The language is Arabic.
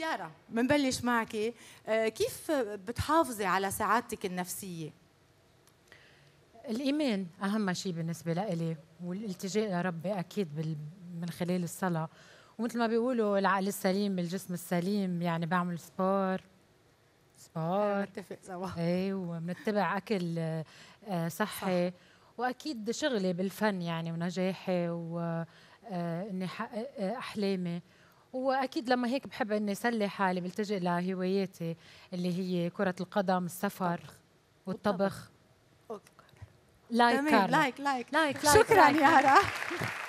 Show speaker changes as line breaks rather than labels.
يارا بنبلش معك آه، كيف بتحافظي على سعادتك النفسيه
الايمان اهم شيء بالنسبه لإلي والالتجاء لربي اكيد من خلال الصلاه ومثل ما بيقولوا العقل السليم بالجسم السليم يعني بعمل سبور سبور متفق سوا اي أيوة، وبنتبع اكل آه، صحي صح. واكيد شغلي بالفن يعني ونجاحي واني آه، احقق احلامي واكيد لما هيك بحب اني اسلي حالي بلتجئ لهواياتي اللي هي كره القدم السفر والطبخ, والطبخ.
لايك لايك
لايك لايك شكرا يا رب